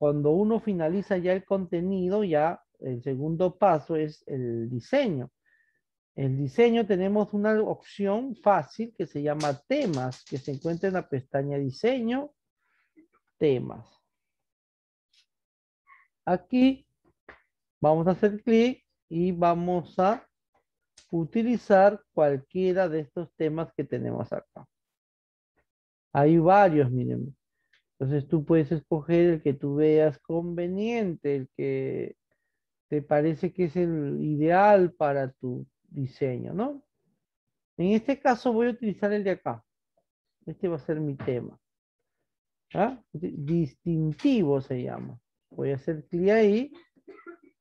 Cuando uno finaliza ya el contenido, ya el segundo paso es el diseño. El diseño tenemos una opción fácil que se llama temas, que se encuentra en la pestaña diseño, temas. Aquí vamos a hacer clic y vamos a utilizar cualquiera de estos temas que tenemos acá. Hay varios, miren. Entonces tú puedes escoger el que tú veas conveniente, el que te parece que es el ideal para tu diseño, ¿no? En este caso voy a utilizar el de acá. Este va a ser mi tema. ¿ah? Distintivo se llama. Voy a hacer clic ahí.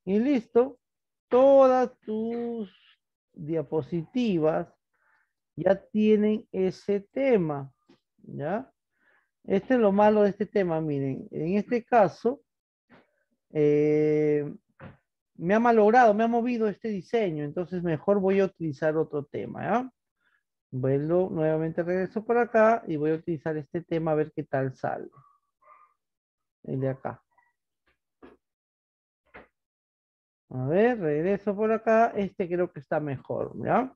Y listo. Todas tus diapositivas ya tienen ese tema. ¿Ya? Este es lo malo de este tema, miren. En este caso, eh, me ha malogrado, me ha movido este diseño, entonces mejor voy a utilizar otro tema, ¿ya? Vuelvo, nuevamente regreso por acá y voy a utilizar este tema a ver qué tal sale. El de acá. A ver, regreso por acá. Este creo que está mejor, ¿ya?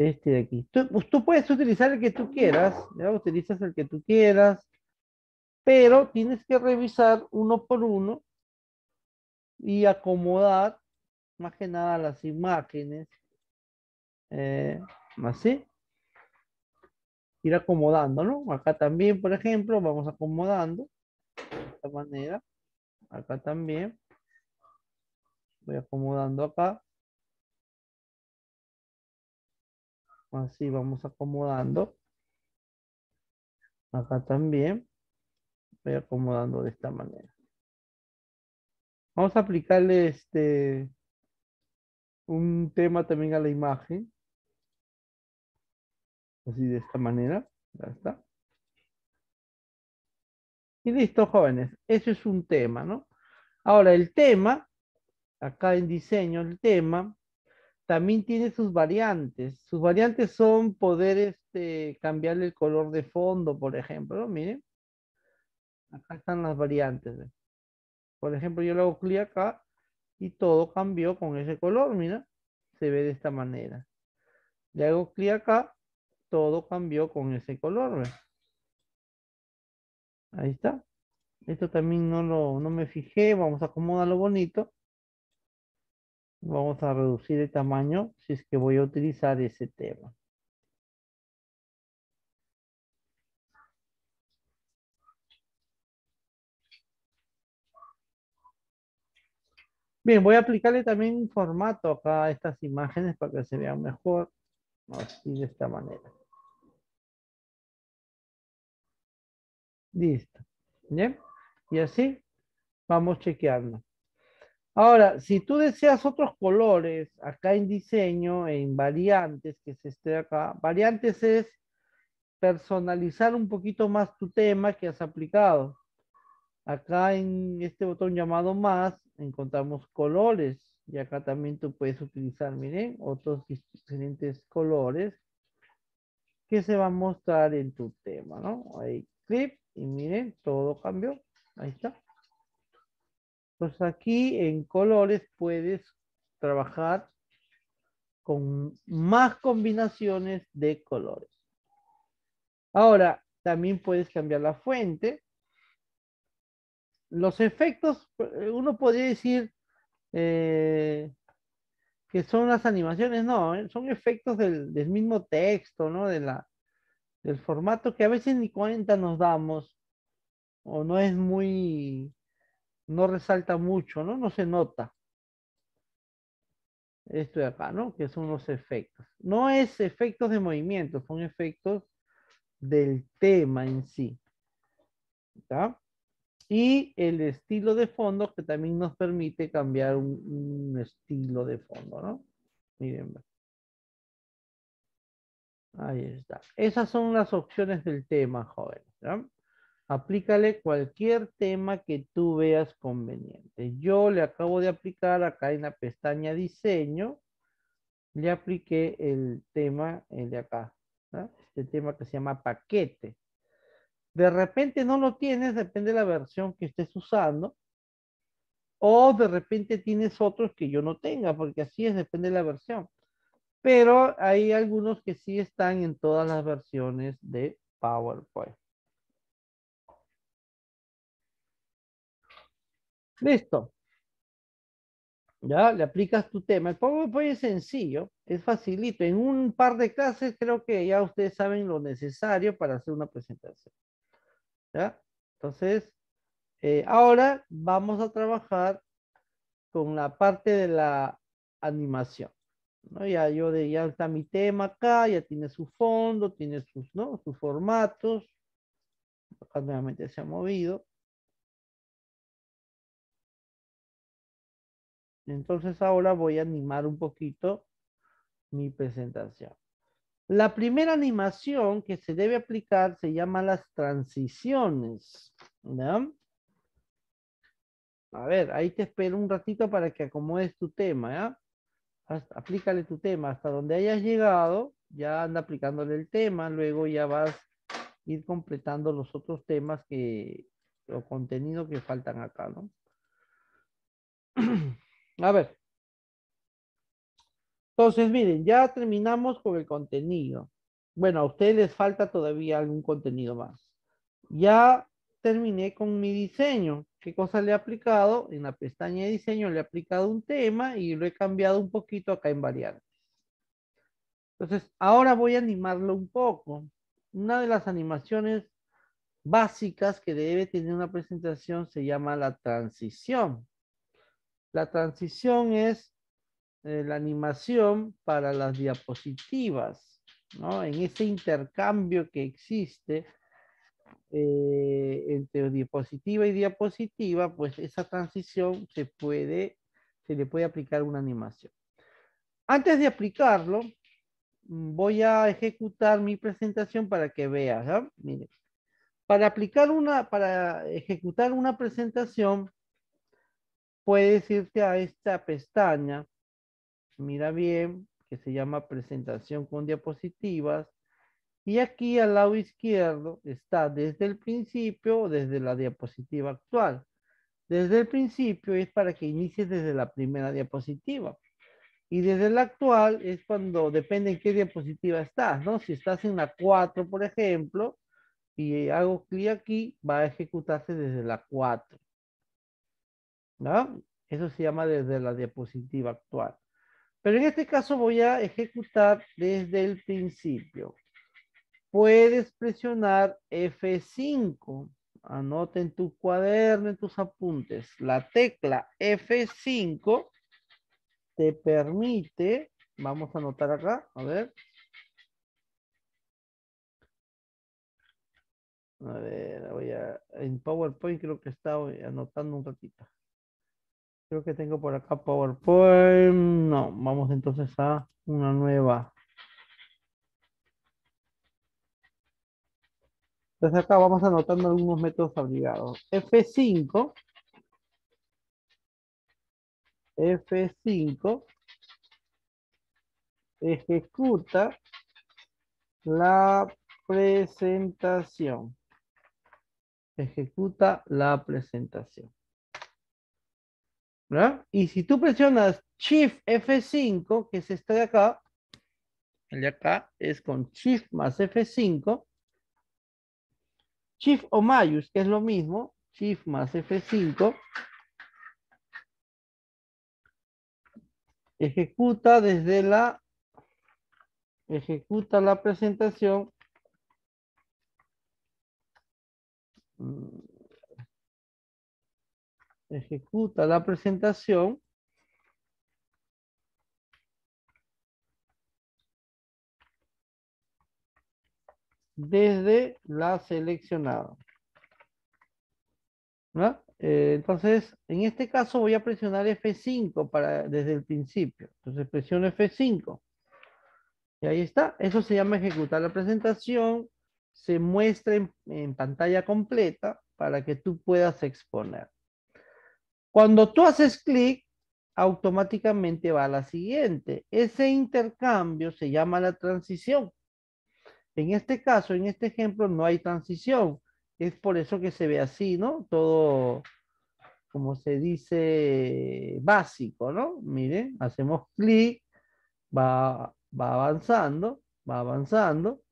Este de aquí. Tú, pues, tú puedes utilizar el que tú quieras, Utilizas el que tú quieras, pero tienes que revisar uno por uno y acomodar más que nada las imágenes. Eh, así. Ir acomodando, ¿no? Acá también, por ejemplo, vamos acomodando. De esta manera. Acá también. Voy acomodando acá. Así vamos acomodando. Acá también. Voy acomodando de esta manera. Vamos a aplicarle este un tema también a la imagen. Así de esta manera. Ya está. Y listo, jóvenes. Eso es un tema, ¿no? Ahora, el tema, acá en diseño, el tema también tiene sus variantes. Sus variantes son poder este, cambiarle el color de fondo, por ejemplo. Miren, acá están las variantes. Por ejemplo, yo le hago clic acá y todo cambió con ese color, mira. Se ve de esta manera. Le hago clic acá, todo cambió con ese color. Ahí está. Esto también no, no me fijé, vamos a acomodarlo bonito vamos a reducir el tamaño si es que voy a utilizar ese tema. Bien, voy a aplicarle también un formato acá a estas imágenes para que se vean mejor. Así de esta manera. Listo. ¿Bien? Y así vamos chequeando. Ahora, si tú deseas otros colores, acá en diseño, en variantes, que se esté acá, variantes es personalizar un poquito más tu tema que has aplicado. Acá en este botón llamado más encontramos colores y acá también tú puedes utilizar, miren, otros diferentes colores que se van a mostrar en tu tema, ¿no? Ahí clip, y miren, todo cambió. Ahí está. Pues aquí en colores puedes trabajar con más combinaciones de colores. Ahora, también puedes cambiar la fuente. Los efectos, eh, uno podría decir eh, que son las animaciones, no, eh, son efectos del, mismo texto, ¿no? De la, del formato que a veces ni cuenta nos damos o no es muy no resalta mucho, ¿no? No se nota. Esto de acá, ¿no? Que son los efectos. No es efectos de movimiento, son efectos del tema en sí. ¿Está? Y el estilo de fondo que también nos permite cambiar un, estilo de fondo, ¿no? Miren. Ahí está. Esas son las opciones del tema, jóvenes. ¿ya? Aplícale cualquier tema que tú veas conveniente. Yo le acabo de aplicar acá en la pestaña diseño. Le apliqué el tema el de acá. El Este tema que se llama paquete. De repente no lo tienes, depende de la versión que estés usando. O de repente tienes otros que yo no tenga, porque así es, depende de la versión. Pero hay algunos que sí están en todas las versiones de PowerPoint. Listo. Ya le aplicas tu tema. El PowerPoint es sencillo, es facilito. En un par de clases creo que ya ustedes saben lo necesario para hacer una presentación. ¿Ya? Entonces, eh, ahora vamos a trabajar con la parte de la animación. Ya yo ya está mi tema acá, ya tiene su fondo, tiene sus, ¿no? sus formatos. Acá nuevamente se ha movido. Entonces ahora voy a animar un poquito mi presentación. La primera animación que se debe aplicar se llama las transiciones. ¿no? A ver, ahí te espero un ratito para que acomodes tu tema. ¿ya? aplícale tu tema hasta donde hayas llegado. Ya anda aplicándole el tema. Luego ya vas a ir completando los otros temas que, o contenido que faltan acá. ¿no? A ver. Entonces, miren, ya terminamos con el contenido. Bueno, a ustedes les falta todavía algún contenido más. Ya terminé con mi diseño. ¿Qué cosa le he aplicado? En la pestaña de diseño le he aplicado un tema y lo he cambiado un poquito acá en variantes. Entonces, ahora voy a animarlo un poco. Una de las animaciones básicas que debe tener una presentación se llama la transición. La transición es eh, la animación para las diapositivas, ¿no? En ese intercambio que existe eh, entre diapositiva y diapositiva, pues esa transición se puede, se le puede aplicar una animación. Antes de aplicarlo, voy a ejecutar mi presentación para que veas, ¿ah? Para aplicar una, para ejecutar una presentación, puedes irte a esta pestaña, mira bien, que se llama presentación con diapositivas. Y aquí al lado izquierdo está desde el principio, o desde la diapositiva actual. Desde el principio es para que inicies desde la primera diapositiva. Y desde la actual es cuando depende en qué diapositiva estás, ¿no? Si estás en la 4, por ejemplo, y hago clic aquí, va a ejecutarse desde la 4. ¿no? Eso se llama desde la diapositiva actual. Pero en este caso voy a ejecutar desde el principio. Puedes presionar F5. Anota en tu cuaderno, en tus apuntes. La tecla F5 te permite, vamos a anotar acá, a ver. A ver, voy a, en PowerPoint creo que estaba anotando un ratito. Creo que tengo por acá PowerPoint. No, vamos entonces a una nueva. Entonces acá vamos anotando algunos métodos obligados. F5. F5 ejecuta la presentación. Ejecuta la presentación. Y si tú presionas Shift F5, que es este de acá, el de acá es con Shift más F5, Shift o Mayus, que es lo mismo, Shift más F5, ejecuta desde la, ejecuta la presentación. Mm, ejecuta la presentación. desde la seleccionada. Eh, entonces, en este caso voy a presionar F5 para, desde el principio. Entonces presiono F5. Y ahí está. Eso se llama ejecutar la presentación. Se muestra en pantalla completa para que tú puedas exponer. Cuando tú haces clic, automáticamente va a la siguiente. Ese intercambio se llama la transición. En este caso, en este ejemplo, no hay transición. Es por eso que se ve así, ¿no? Todo, como se dice, básico, ¿no? Miren, hacemos clic, va, va avanzando, va avanzando,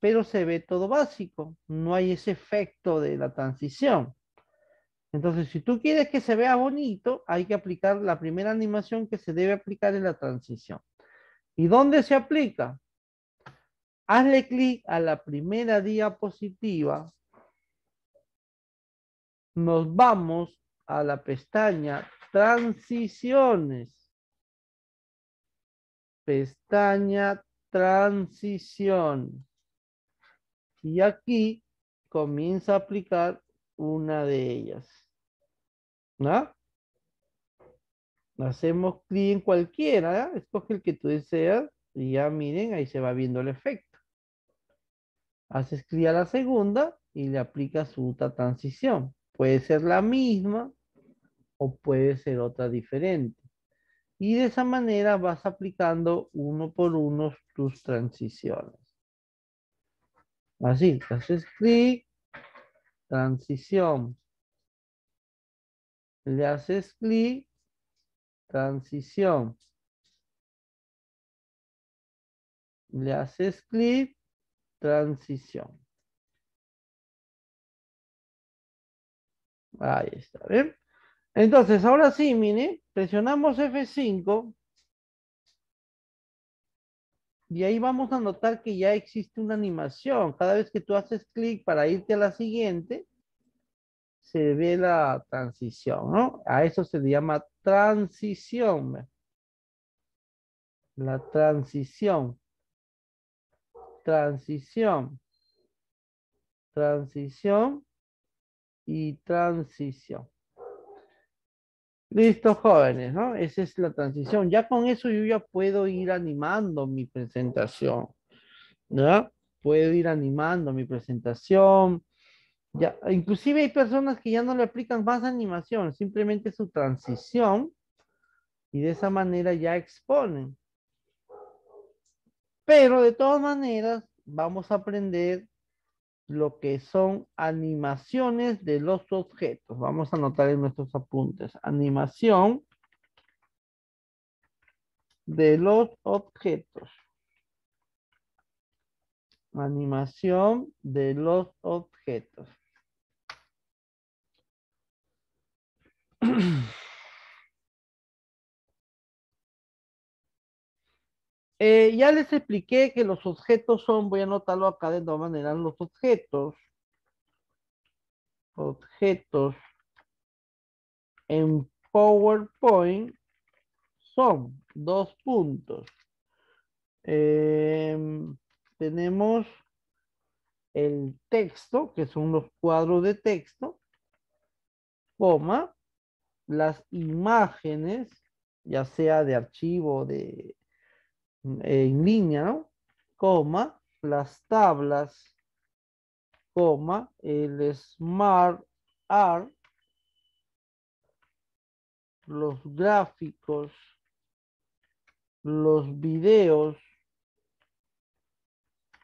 pero se ve todo básico. No hay ese efecto de la transición. Entonces, si tú quieres que se vea bonito, hay que aplicar la primera animación que se debe aplicar en la transición. ¿Y dónde se aplica? Hazle clic a la primera diapositiva. Nos vamos a la pestaña Transiciones. Pestaña Transición. Y aquí comienza a aplicar una de ellas. ¿no? ¿Ah? Hacemos clic en cualquiera, ¿eh? escoge el que tú deseas y ya miren, ahí se va viendo el efecto. Haces clic a la segunda y le aplicas otra transición. Puede ser la misma o puede ser otra diferente. Y de esa manera vas aplicando uno por uno tus transiciones. Así, haces clic, transición, le haces clic, transición. Le haces clic, transición. Ahí está, ¿Ven? Entonces, ahora sí, mire, presionamos F5 y ahí vamos a notar que ya existe una animación. Cada vez que tú haces clic para irte a la siguiente, se ve la transición, ¿no? A eso se le llama transición. La transición. Transición. Transición y transición. Listo, jóvenes, ¿no? Esa es la transición. Ya con eso yo ya puedo ir animando mi presentación, ¿no? Puedo ir animando mi presentación, inclusive hay personas que ya no le aplican más animación, simplemente su transición y de esa manera ya exponen. Pero de todas maneras vamos a aprender lo que son animaciones de los objetos. Vamos a anotar en nuestros apuntes. Animación de los objetos. Animación de los objetos. Eh, ya les expliqué que los objetos son, voy a anotarlo acá de todas maneras, los objetos, objetos en PowerPoint son dos puntos. Em, tenemos el texto, que son los cuadros de texto, coma, las imágenes, ya sea de archivo de mm, eh, en línea, ¿no? Coma, las tablas, coma, el Smart Art, los gráficos, los videos,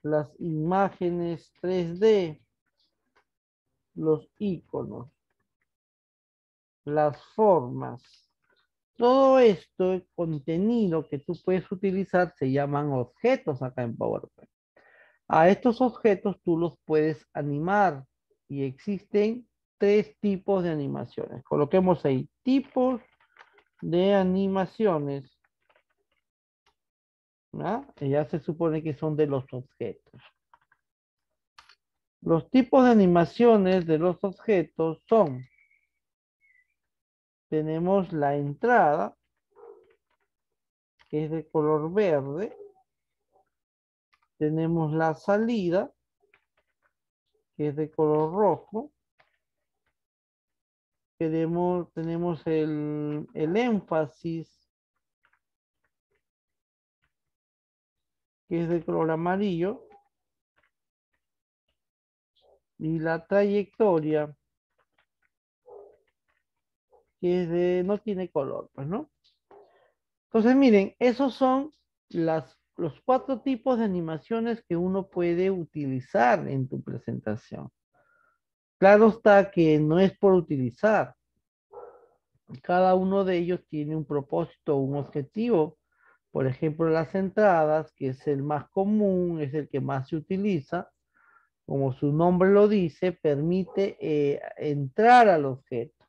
las imágenes 3D, los iconos las formas. Todo esto, el contenido que tú puedes utilizar, se llaman objetos acá en PowerPoint. A estos objetos tú los puedes animar y existen tres tipos de animaciones. Coloquemos ahí tipos de animaciones. Ya se supone que son de los objetos. Los tipos de animaciones de los objetos son tenemos la entrada, que es de color verde. Tenemos la salida, que es de color rojo. Tenemos, tenemos el, el énfasis, que es de color amarillo. Y la trayectoria, que no tiene color, pues, ¿no? Entonces, miren, esos son los cuatro tipos de animaciones que uno puede utilizar en tu presentación. Claro está que no es por utilizar. Cada uno de ellos tiene un propósito, un objetivo. Por ejemplo, las entradas, que es el más común, es el que más se utiliza. Como su nombre lo dice, permite eh, entrar al objeto.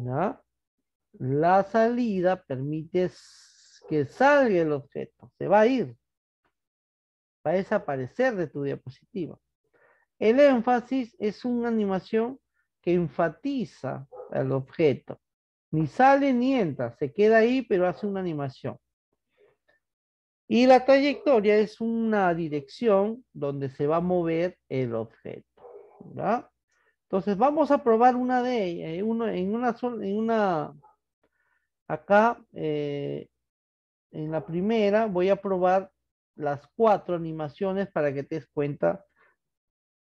La salida permite que salga el objeto, se va a ir, va a desaparecer de tu diapositiva. El énfasis es una animación que enfatiza al objeto. Ni sale ni entra, se queda ahí, pero hace una animación. Y la trayectoria es una dirección donde se va a mover el objeto. Entonces vamos a probar una de ellas, eh, en una en una, acá, eh, en la primera voy a probar las cuatro animaciones para que te des cuenta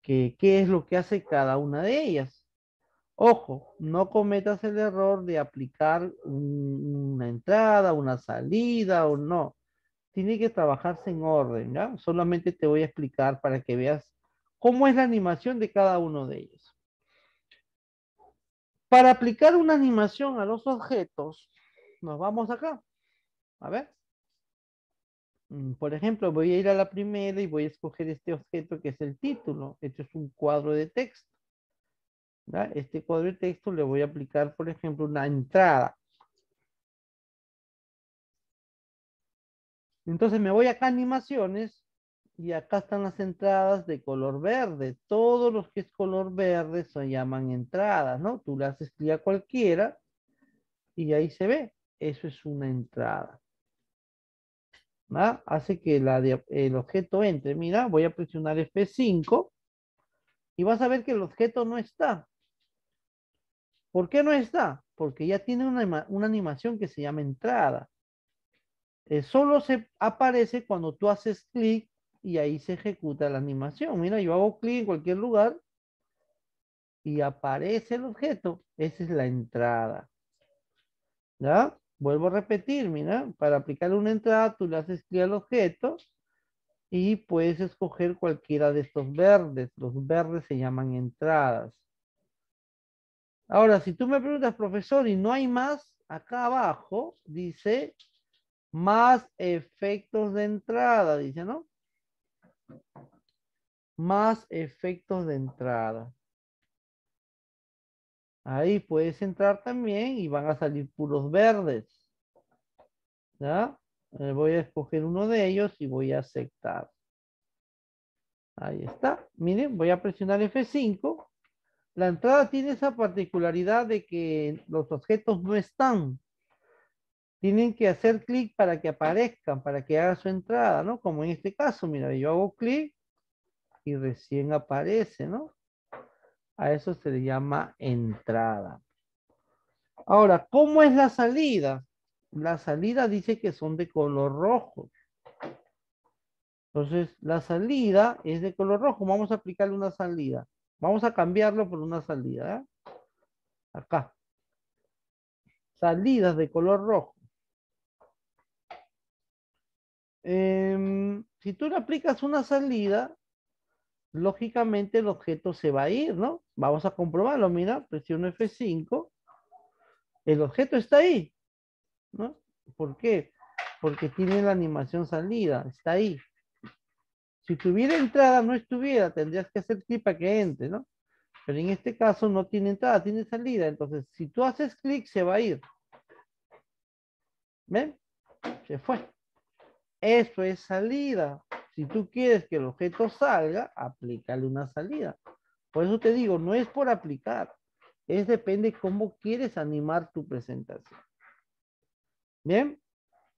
que qué es lo que hace cada una de ellas. Ojo, no cometas el error de aplicar una entrada, una salida o no. Tiene que trabajarse en orden, ¿ya? Solamente te voy a explicar para que veas cómo es la animación de cada uno de ellos. Para aplicar una animación a los objetos, nos vamos acá. A ver. Mm, por ejemplo, voy a ir a la primera y voy a escoger este objeto que es el título. Esto es un cuadro de texto. Este cuadro de texto le voy a aplicar, por ejemplo, una entrada. Entonces me voy acá a animaciones y acá están las entradas de color verde. Todos los que es color verde se llaman entradas, ¿no? Tú le haces clic a cualquiera y ahí se ve. Eso es una entrada. ¿Va? Hace que la el objeto entre. Mira, voy a presionar F5 y vas a ver que el objeto no está. ¿Por qué no está? Porque ya tiene una, animación que se llama entrada. Eh, solo se aparece cuando tú haces clic y ahí se ejecuta la animación. Mira, yo hago clic en cualquier lugar y aparece el objeto. Esa es la entrada. ¿Ya? Vuelvo a repetir, mira, para aplicar una entrada tú le haces clic al objeto y puedes escoger cualquiera de estos verdes. Los verdes se llaman entradas. Ahora, si tú me preguntas, profesor, y no hay más, acá abajo dice más efectos de entrada, dice, ¿no? Más efectos de entrada. Ahí puedes entrar también y van a salir puros verdes. ¿Ya? Eh, voy a escoger uno de ellos y voy a aceptar. Ahí está. Miren, voy a presionar F5. La entrada tiene esa particularidad de que los objetos no están tienen que hacer clic para que ah. aparezcan, para que haga su entrada, ¿no? Como en este caso, mira, yo hago clic y recién aparece, ¿no? A eso se le llama entrada. Ahora, ¿cómo es la salida? La salida dice que son de color rojo. Entonces, la salida es de color rojo. Vamos a aplicarle una salida. Vamos a cambiarlo por una salida. ¿eh? Acá. Salidas de color rojo. Em, si tú le aplicas una salida, lógicamente el objeto se va a ir, ¿no? Vamos a comprobarlo, mira, presiono F5, el objeto está ahí, ¿no? ¿Por qué? Porque tiene la animación salida, está ahí. Si tuviera entrada, no estuviera, tendrías que hacer clic para que entre, ¿no? Pero en este caso no tiene entrada, tiene salida. Entonces, si tú haces clic, se va a ir. ¿Ven? Se fue. Eso es salida. Si tú quieres que el objeto salga, aplícale una salida. Por eso te digo, no es por aplicar. Es depende cómo quieres animar tu presentación. Bien.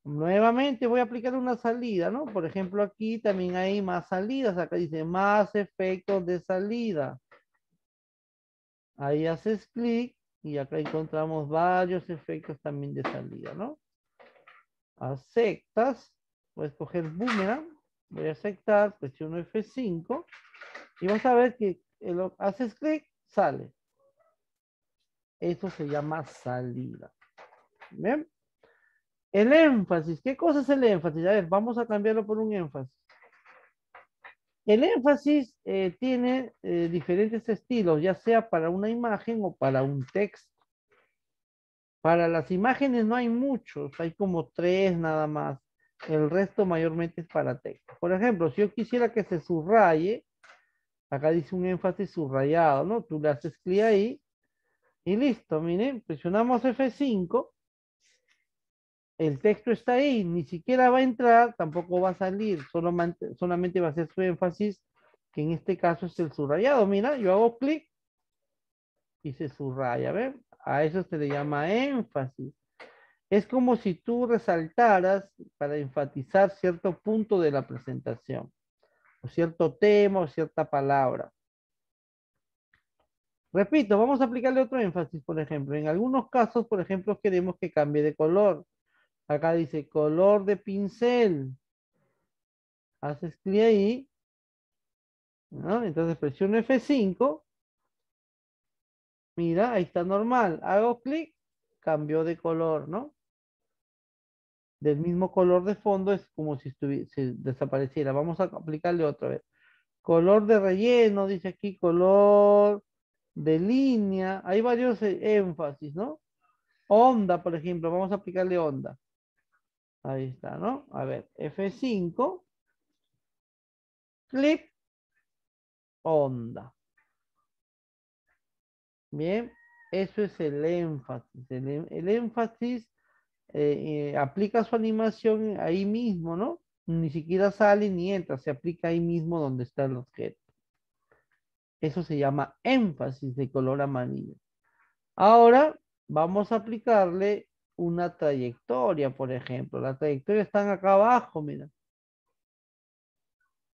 Nuevamente voy a aplicar una salida, ¿no? Por ejemplo, aquí también hay más salidas. Acá dice más efectos de salida. Ahí haces clic y acá encontramos varios efectos también de salida, ¿no? Aceptas voy a escoger Boomerang, voy a aceptar, presiono F5 y vas a ver que lo, haces clic, sale. Eso se llama salida. El énfasis, ¿qué cosa es el énfasis? A ver, vamos a cambiarlo por un énfasis. El énfasis eh, tiene eh, diferentes estilos, ya sea para una imagen o para un texto. Para las imágenes no hay muchos, hay como tres nada más el resto mayormente es para texto. Por ejemplo, si yo quisiera que se subraye, acá dice un énfasis subrayado, ¿no? Tú le haces clic ahí y listo, miren, presionamos F5, el texto está ahí, ni siquiera va a entrar, tampoco va a salir, solo, solamente va a ser su énfasis, que en este caso es el subrayado. Mira, yo hago clic y se subraya, ¿ven? A eso se le llama énfasis. Es como si tú resaltaras para enfatizar cierto punto de la presentación, o cierto tema, o cierta palabra. Repito, vamos a aplicarle otro énfasis, por ejemplo. En algunos casos, por ejemplo, queremos que cambie de color. Acá dice color de pincel. Haces clic ahí. Entonces presiono F5. Mira, ahí está normal. Hago clic, cambió de color, ¿no? del mismo color de fondo es como si estuviese desapareciera. Vamos a aplicarle otra vez. Color de relleno, dice aquí, color de línea. Hay varios eh, énfasis, ¿no? Onda, por ejemplo, vamos a aplicarle onda. Ahí está, ¿no? A ver, F5. clip Onda. Bien, eso es el énfasis. el em-, énfasis eh, eh, aplica su animación ahí mismo, ¿no? Ni siquiera sale ni entra, se aplica ahí mismo donde está el objeto. Eso se llama énfasis de color amarillo. Ahora vamos a aplicarle una trayectoria, por ejemplo. La trayectoria están acá abajo, mira.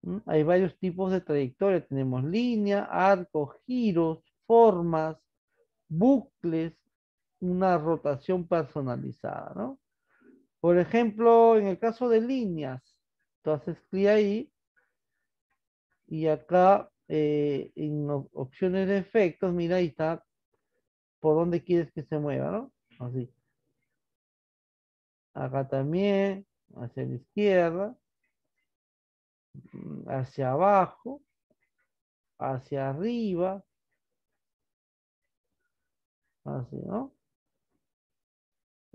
¿Mm? Hay varios tipos de trayectoria. Tenemos línea, arco, giros, formas, bucles, una rotación personalizada, ¿no? Por ejemplo, en el caso de líneas, tú haces clic ahí y acá eh, en opciones de efectos, mira, ahí está por dónde quieres que se mueva, ¿no? Así. Acá también, hacia la izquierda, hacia abajo, hacia arriba, así, ¿no?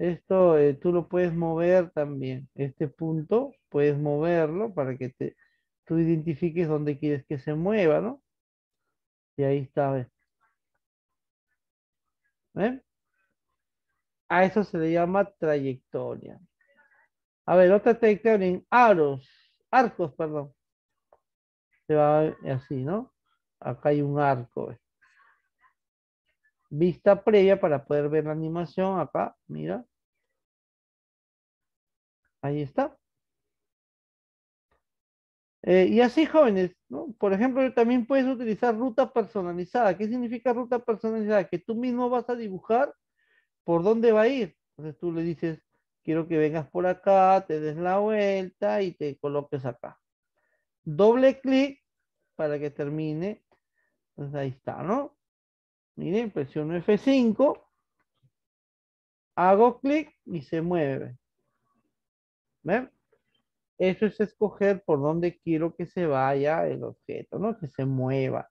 Esto eh, tú lo puedes mover también. Este punto puedes moverlo para que te, tú identifiques dónde quieres que se mueva, ¿no? Y ahí está. ¿Ven? A eso se le llama trayectoria. A ver, otra trayectoria en aros, arcos, perdón. Se va así, ¿no? Acá hay un arco. Vista previa para poder ver la animación acá, mira. Ahí está. Eh, y así jóvenes, ¿no? Por ejemplo, también puedes utilizar ruta personalizada. ¿Qué significa ruta personalizada? Que tú mismo vas a dibujar por dónde va a ir. Entonces tú le dices, quiero que vengas por acá, te des la vuelta y te coloques acá. Doble clic para que termine. Entonces ahí está, ¿no? Miren, presiono F5, hago clic y se mueve. ¿Ven? Eso es escoger por dónde quiero que se vaya el objeto, ¿no? Que se mueva.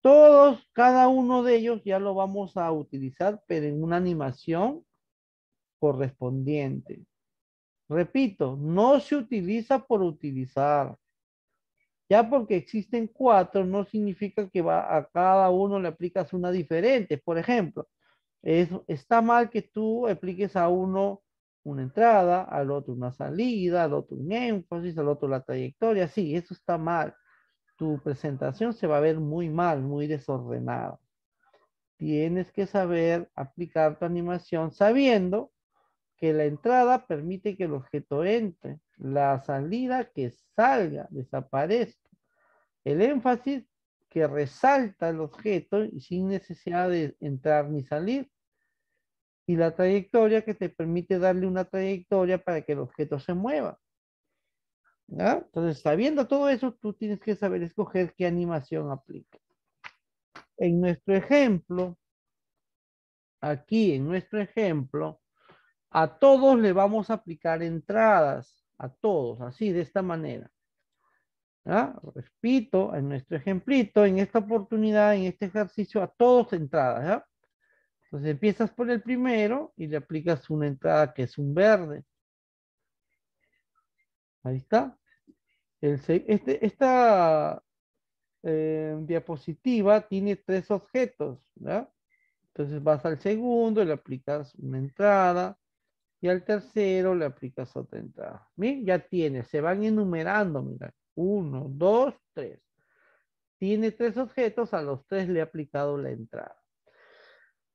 Todos, cada uno de ellos ya lo vamos a utilizar, pero en una animación correspondiente. Repito, no se utiliza por utilizar. Ya porque existen cuatro, no significa que va, a cada uno le aplicas una diferente. Por ejemplo, es, está mal que tú apliques a uno una entrada, al otro una salida, al otro un énfasis, al otro la trayectoria. Sí, eso está mal. Tu presentación se va a ver muy mal, muy desordenada. Tienes que saber aplicar tu animación sabiendo que la entrada permite que el objeto entre, la salida que salga, desaparezca, el énfasis que resalta el objeto sin necesidad de entrar ni salir, y la trayectoria que te permite darle una trayectoria para que el objeto se mueva. Entonces, sabiendo todo eso, tú tienes que saber escoger qué animación aplica. En nuestro ejemplo, aquí en nuestro ejemplo, a todos le vamos a aplicar entradas, a todos, así, de esta manera. Repito, en nuestro ejemplito, en esta oportunidad, en este ejercicio, a todos entradas. ¿ya? Entonces empiezas por el primero y le aplicas una entrada que es un verde. Ahí está. Este, esta eh, diapositiva tiene tres objetos, ¿verdad? Entonces vas al segundo, y le aplicas una entrada y al tercero le aplicas otra entrada. Bien, ya tiene, se van enumerando, mira, uno, dos, tres. Tiene tres objetos, a los tres le he aplicado la entrada.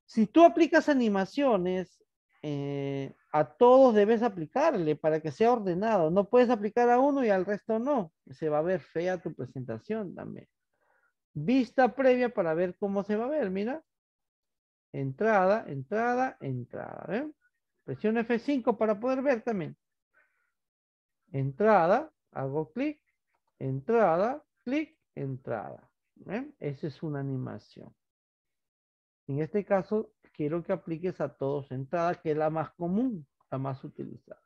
Si tú aplicas animaciones, eh, a todos debes aplicarle para que sea ordenado. No puedes aplicar a uno y al resto no. Se va a ver fea tu presentación también. Vista previa para ver cómo se va a ver. Mira. Entrada, entrada, entrada. ¿eh? Presión F5 para poder ver también. Entrada, hago clic, entrada, clic, entrada. ¿eh? Esa es una animación. En este caso, quiero que apliques a todos entradas, que es la más común, la más utilizada.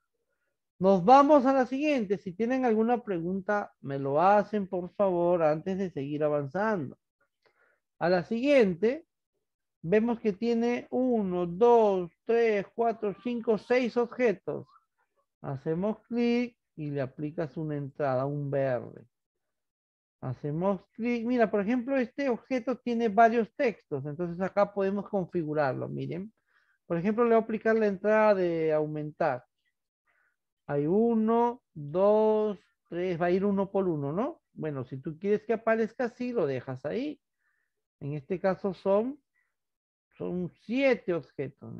Nos vamos a la siguiente. Si tienen alguna pregunta, me lo hacen, por favor, antes de seguir avanzando. A la siguiente, vemos que tiene uno, dos, tres, cuatro, cinco, seis objetos. Hacemos clic y le aplicas una entrada, un verde. Hacemos clic. Mira, por ejemplo, este objeto tiene varios textos. Entonces acá podemos configurarlo. Miren. Por ejemplo, le voy a aplicar la entrada de aumentar. Hay uno, dos, tres. Va a ir uno por uno, ¿no? Bueno, si tú quieres que aparezca así, lo dejas ahí. En este caso son, son siete objetos.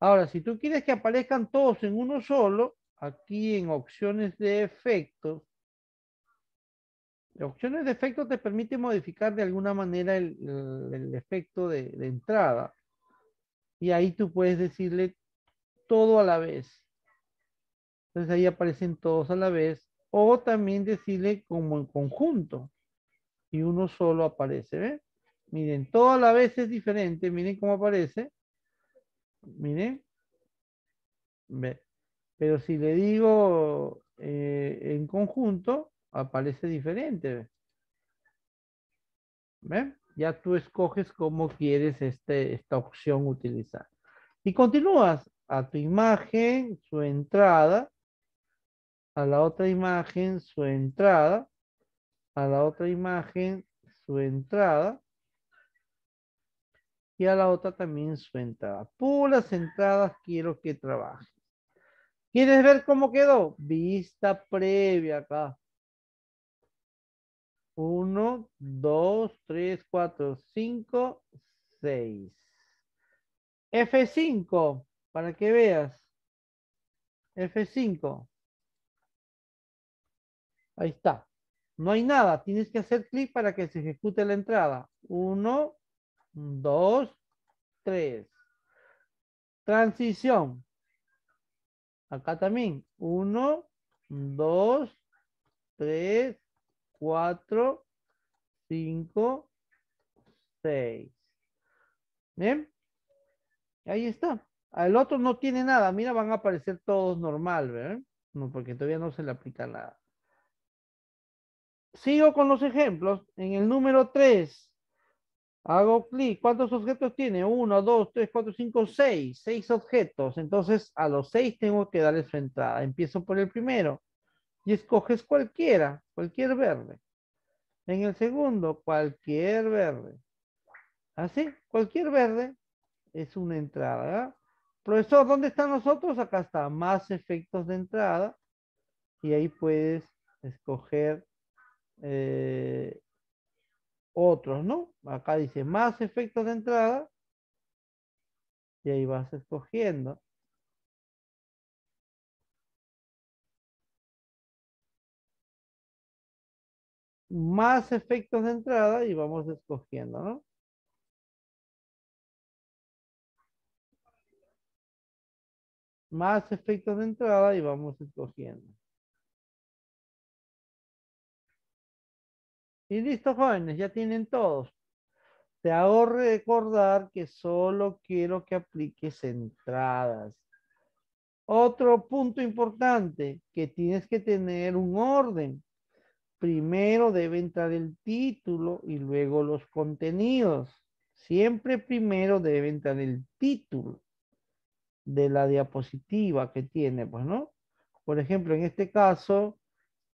Ahora, si tú quieres que aparezcan todos en uno solo, aquí en opciones de efectos, opciones de efecto te permite modificar de alguna manera el, efecto de, entrada. Y ahí tú puedes decirle todo a la vez. Entonces ahí aparecen todos a la vez. O también decirle como en conjunto. Y uno solo aparece. Miren, todo a la vez es diferente. Miren cómo aparece. Miren. Pero si le digo eh, en conjunto, aparece diferente. ¿Ven? Ya tú escoges cómo quieres este, esta opción utilizar. Y continúas a tu imagen, su entrada, a la otra imagen, su entrada, a la otra imagen, su entrada, y a la otra también su entrada. Puras entradas quiero que trabajes. ¿Quieres ver cómo quedó? Vista previa acá. 1, 2, 3, 4, 5, 6. F5, para que veas. F5. Ahí está. No hay nada. Tienes que hacer clic para que se ejecute la entrada. 1, 2, 3. Transición. Acá también. 1, 2, 3, 4, 5, 6. ¿Bien? Ahí está. El otro no tiene nada. Mira, van a aparecer todos normal, ¿verdad? No, porque todavía no se le aplica nada. Sigo con los ejemplos. En el número 3, hago clic. ¿Cuántos objetos tiene? 1, 2, 3, 4, 5, 6. 6 objetos. Entonces, a los 6 tengo que darle su entrada. Empiezo por el primero y escoges cualquiera, cualquier verde. En el segundo, cualquier verde. Así, cualquier verde es una entrada. Profesor, ¿dónde están nosotros? Acá está, más efectos de entrada. Y ahí puedes escoger eh, otros, ¿no? Acá dice más efectos de entrada. Y ahí vas escogiendo. más efectos de entrada y vamos escogiendo, ¿no? Más efectos de entrada y vamos escogiendo. Y listo, jóvenes, ya tienen todos. Te hago recordar que solo quiero que apliques entradas. Otro punto importante, que tienes que tener un orden primero debe entrar el título y luego los contenidos. Siempre primero debe entrar el título de la diapositiva que tiene, pues, ¿no? Por ejemplo, en este caso,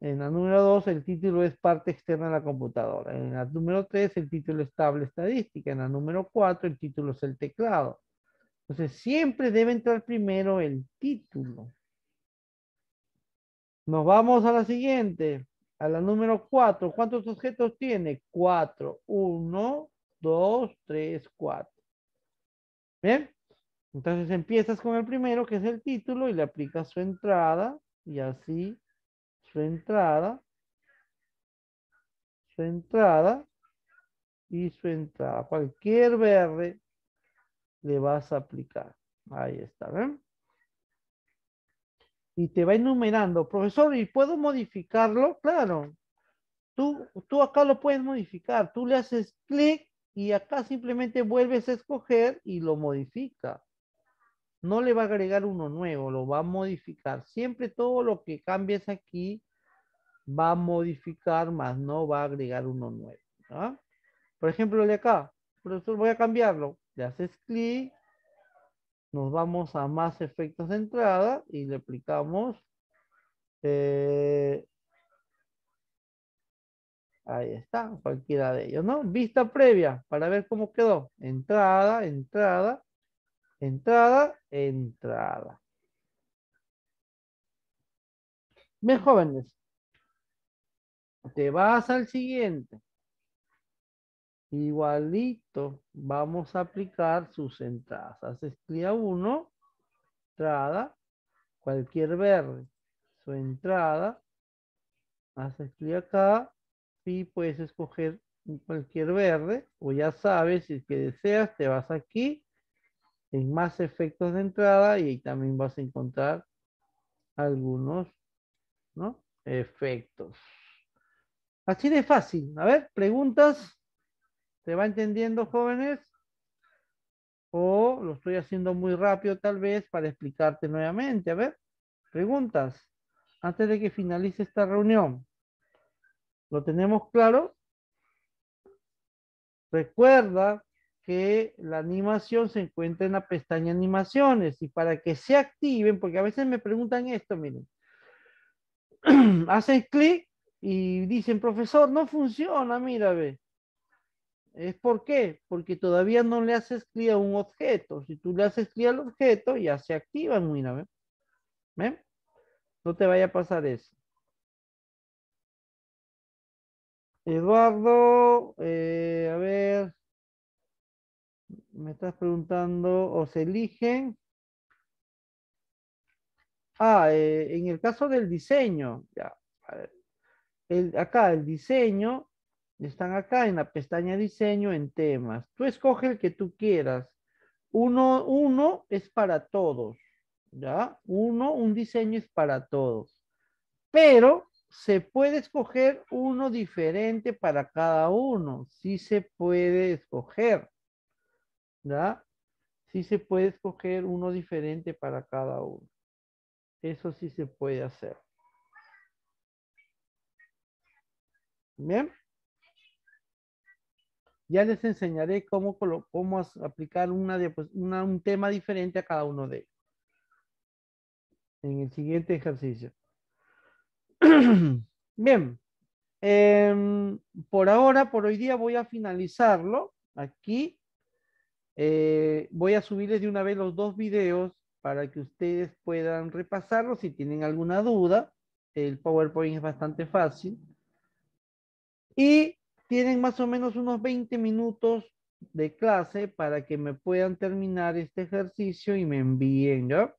en la número 2, el título es parte externa de la computadora. En la número 3, el título es tabla estadística. En la número 4, el título es el teclado. Entonces, siempre debe entrar primero el título. Nos vamos a la siguiente. A la número 4, ¿cuántos objetos tiene? 4. 1, 2, 3, 4. ¿Bien? Entonces empiezas con el primero, que es el título, y le aplicas su entrada, y así, su entrada, su entrada, y su entrada. Cualquier verde le vas a aplicar. Ahí está, ¿ven? y te va enumerando, profesor, ¿y puedo modificarlo? Claro, tú, tú acá lo puedes modificar, tú le haces clic y acá simplemente vuelves a escoger y lo modifica. No le va a agregar uno nuevo, lo va a modificar. Siempre todo lo que cambies aquí va a modificar, más no va a agregar uno nuevo. Por ejemplo, de acá, profesor, voy a cambiarlo. Le haces clic nos vamos a más efectos de entrada y le aplicamos eh, ahí está, cualquiera de ellos, ¿no? Vista previa para ver cómo quedó. Entrada, entrada, entrada, entrada. Mis jóvenes. Te vas al siguiente. Igualito, vamos a aplicar sus entradas. Haces clic a uno, entrada, cualquier verde, su entrada. Haces clic acá y puedes escoger cualquier verde. O ya sabes, si es que deseas, te vas aquí en más efectos de entrada y ahí también vas a encontrar algunos ¿no? efectos. Así de fácil. A ver, preguntas. ¿Se va entendiendo, jóvenes? O lo estoy haciendo muy rápido tal vez para explicarte nuevamente. A ver, preguntas antes de que finalice esta reunión. ¿Lo tenemos claro? Recuerda que la animación se encuentra en la pestaña animaciones y para que se activen, porque a veces me preguntan esto, miren, hacen clic y dicen, profesor, no funciona, mira, ve. ¿Es por qué? Porque todavía no le haces clic a un objeto. Si tú le haces clic al objeto, ya se activa en ¿eh? ¿Ven? No te vaya a pasar eso. Eduardo, eh, a ver, me estás preguntando, o se eligen. Ah, eh, en el caso del diseño, ya, el, acá el diseño están acá en la pestaña diseño en temas. Tú escoge el que tú quieras. Uno, uno es para todos. ¿Ya? Uno, un diseño es para todos. Pero se puede escoger uno diferente para cada uno. Sí se puede escoger. ¿Ya? Sí se puede escoger uno diferente para cada uno. Eso sí se puede hacer. Bien. Ya les enseñaré cómo, cómo aplicar pues, un tema diferente a cada uno de ellos. En el siguiente ejercicio. Bien. Em, por ahora, por hoy día voy a finalizarlo aquí. Eh, voy a subirles de una vez los dos videos para que ustedes puedan repasarlos si tienen alguna duda. El PowerPoint es bastante fácil. Y tienen más o menos unos 20 minutos de clase para que me puedan terminar este ejercicio y me envíen, ¿ya?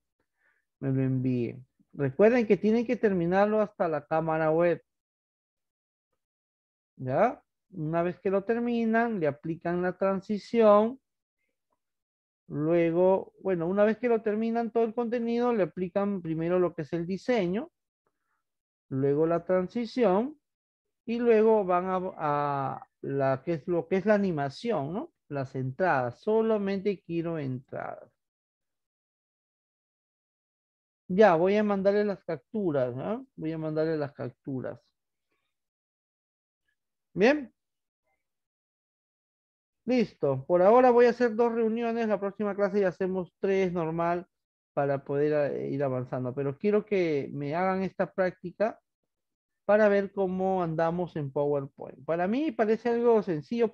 Me lo envíen. Recuerden que tienen que terminarlo hasta la cámara web. ¿Ya? Una vez que lo terminan, le aplican la transición. Luego, bueno, una vez que lo terminan todo el contenido, le aplican primero lo que es el diseño, luego la transición y luego van a, la que es lo que es la animación, ¿no? Las entradas, solamente quiero entradas. Ya, voy a mandarle las capturas, ¿No? ¿ah? Voy a mandarle las capturas. Bien. Listo. Por ahora voy a hacer dos reuniones. La próxima clase ya hacemos tres normal para poder eh, ir avanzando. Pero quiero que me hagan esta práctica para ver cómo andamos en PowerPoint. Para mí parece algo sencillo,